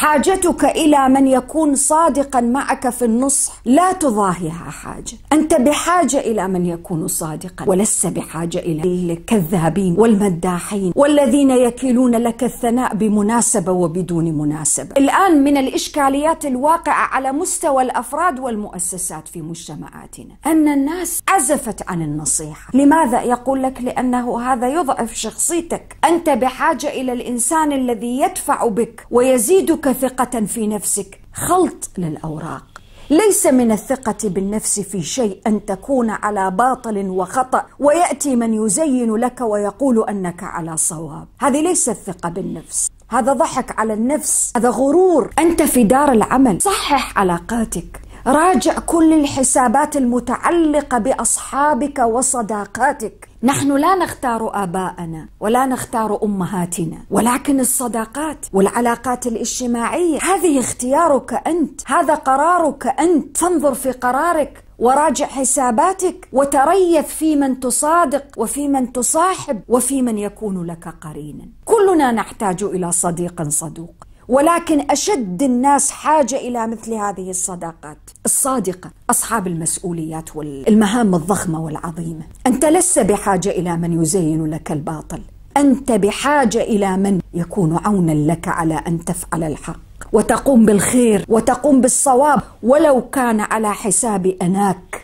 حاجتك الى من يكون صادقا معك في النصح لا تضاهيها حاجه، انت بحاجه الى من يكون صادقا ولست بحاجه الى الكذابين والمداحين والذين يكيلون لك الثناء بمناسبه وبدون مناسبه. الان من الاشكاليات الواقعه على مستوى الافراد والمؤسسات في مجتمعاتنا ان الناس عزفت عن النصيحه، لماذا؟ يقول لك لانه هذا يضعف شخصيتك، انت بحاجه الى الانسان الذي يدفع بك ويزيدك ثقة في نفسك خلط للأوراق ليس من الثقة بالنفس في شيء أن تكون على باطل وخطأ ويأتي من يزين لك ويقول أنك على صواب هذه ليست الثقة بالنفس هذا ضحك على النفس هذا غرور أنت في دار العمل صحح علاقاتك راجع كل الحسابات المتعلقه باصحابك وصداقاتك نحن لا نختار اباءنا ولا نختار امهاتنا ولكن الصداقات والعلاقات الاجتماعيه هذه اختيارك انت هذا قرارك انت فانظر في قرارك وراجع حساباتك وتريث في من تصادق وفي من تصاحب وفي من يكون لك قرينا كلنا نحتاج الى صديق صدوق ولكن أشد الناس حاجة إلى مثل هذه الصداقات الصادقة أصحاب المسؤوليات والمهام الضخمة والعظيمة أنت لست بحاجة إلى من يزين لك الباطل أنت بحاجة إلى من يكون عونا لك على أن تفعل الحق وتقوم بالخير وتقوم بالصواب ولو كان على حساب أناك